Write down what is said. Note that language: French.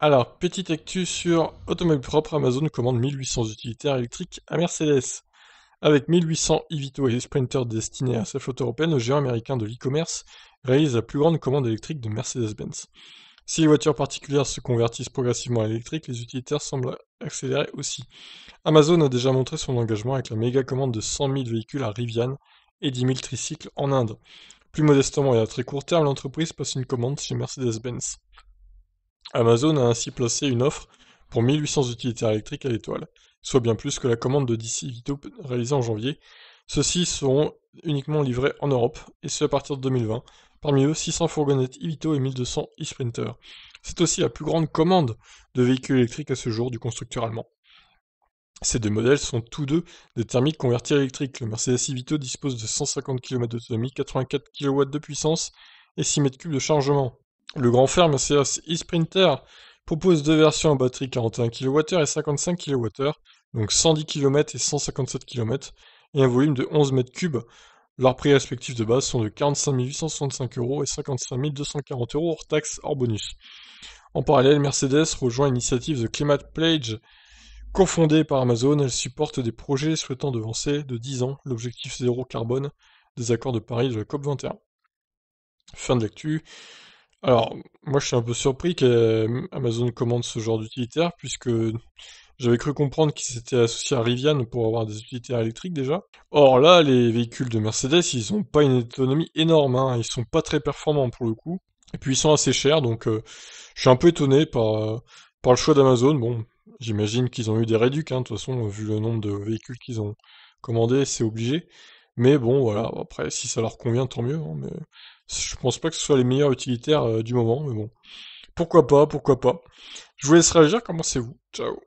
Alors, petite actu sur automobile propre, Amazon commande 1800 utilitaires électriques à Mercedes. Avec 1800 e-vito et Sprinter destinés à sa flotte européenne, le géant américain de l'e-commerce réalise la plus grande commande électrique de Mercedes-Benz. Si les voitures particulières se convertissent progressivement à l'électrique, les utilitaires semblent accélérer aussi. Amazon a déjà montré son engagement avec la méga commande de 100 000 véhicules à Rivian et 10 000 tricycles en Inde. Plus modestement et à très court terme, l'entreprise passe une commande chez Mercedes-Benz. Amazon a ainsi placé une offre pour 1800 utilitaires électriques à l'étoile, soit bien plus que la commande de DC Vito réalisée en janvier. Ceux-ci seront uniquement livrés en Europe, et ce à partir de 2020, parmi eux 600 fourgonnettes I-Vito et 1200 e-Sprinter. C'est aussi la plus grande commande de véhicules électriques à ce jour du constructeur allemand. Ces deux modèles sont tous deux des thermiques convertis électriques. Le Mercedes I-Vito dispose de 150 km d'autonomie, 84 kW de puissance et 6 m3 de chargement. Le grand fer Mercedes e-Sprinter propose deux versions à batterie 41 kWh et 55 kWh, donc 110 km et 157 km, et un volume de 11 m3. Leurs prix respectifs de base sont de 45 865 euros et 55 240 euros hors taxes, hors bonus. En parallèle, Mercedes rejoint l'initiative The Climate Pledge, cofondée par Amazon. Elle supporte des projets souhaitant devancer de 10 ans l'objectif zéro carbone des accords de Paris de la COP21. Fin de l'actu. Alors, moi, je suis un peu surpris qu'Amazon euh, commande ce genre d'utilitaire, puisque j'avais cru comprendre qu'ils s'étaient associés à Rivian pour avoir des utilitaires électriques déjà. Or là, les véhicules de Mercedes, ils n'ont pas une autonomie énorme, hein. ils sont pas très performants pour le coup. Et puis ils sont assez chers, donc euh, je suis un peu étonné par, euh, par le choix d'Amazon. Bon, j'imagine qu'ils ont eu des réductions, hein. de toute façon, vu le nombre de véhicules qu'ils ont commandés, c'est obligé. Mais bon, voilà, après, si ça leur convient, tant mieux. Hein, mais je pense pas que ce soit les meilleurs utilitaires euh, du moment, mais bon. Pourquoi pas, pourquoi pas. Je vous laisse réagir, comment c'est vous Ciao